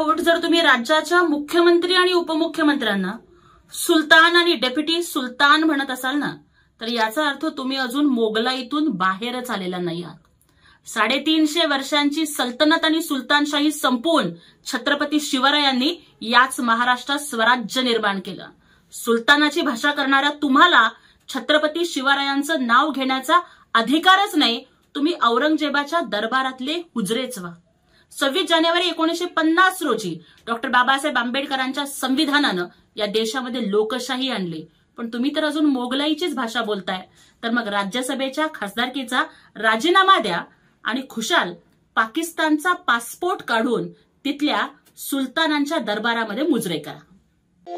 उठ जर तुम्ही राज्याच्या मुख्यमंत्री आणि उपमुख्यमंत्र्यांना सुलतान आणि डेप्युटी सुलतान म्हणत असाल ना तर याचा अर्थ तुम्ही अजून इथून बाहेरच आलेला नाही आहात साडेतीनशे वर्षांची सल्तनत आणि सुलतानशाही संपवून छत्रपती शिवरायांनी याच महाराष्ट्रात स्वराज्य निर्माण केलं सुलतानाची भाषा करणाऱ्या तुम्हाला छत्रपती शिवरायांचं नाव घेण्याचा अधिकारच नाही तुम्ही औरंगजेबाच्या दरबारातले हुजरेच व्हा सव्वीस जानेवारी एकोणीशे पन्नास रोजी डॉक्टर बाबासाहेब आंबेडकरांच्या संविधानानं या देशामध्ये लोकशाही आणली पण तुम्ही तर अजून मोगलाईचीच भाषा बोलताय तर मग राज्यसभेच्या खासदारकीचा राजीनामा द्या आणि खुशाल पाकिस्तानचा पासपोर्ट काढून तिथल्या सुलतानांच्या दरबारामध्ये मुजरे करा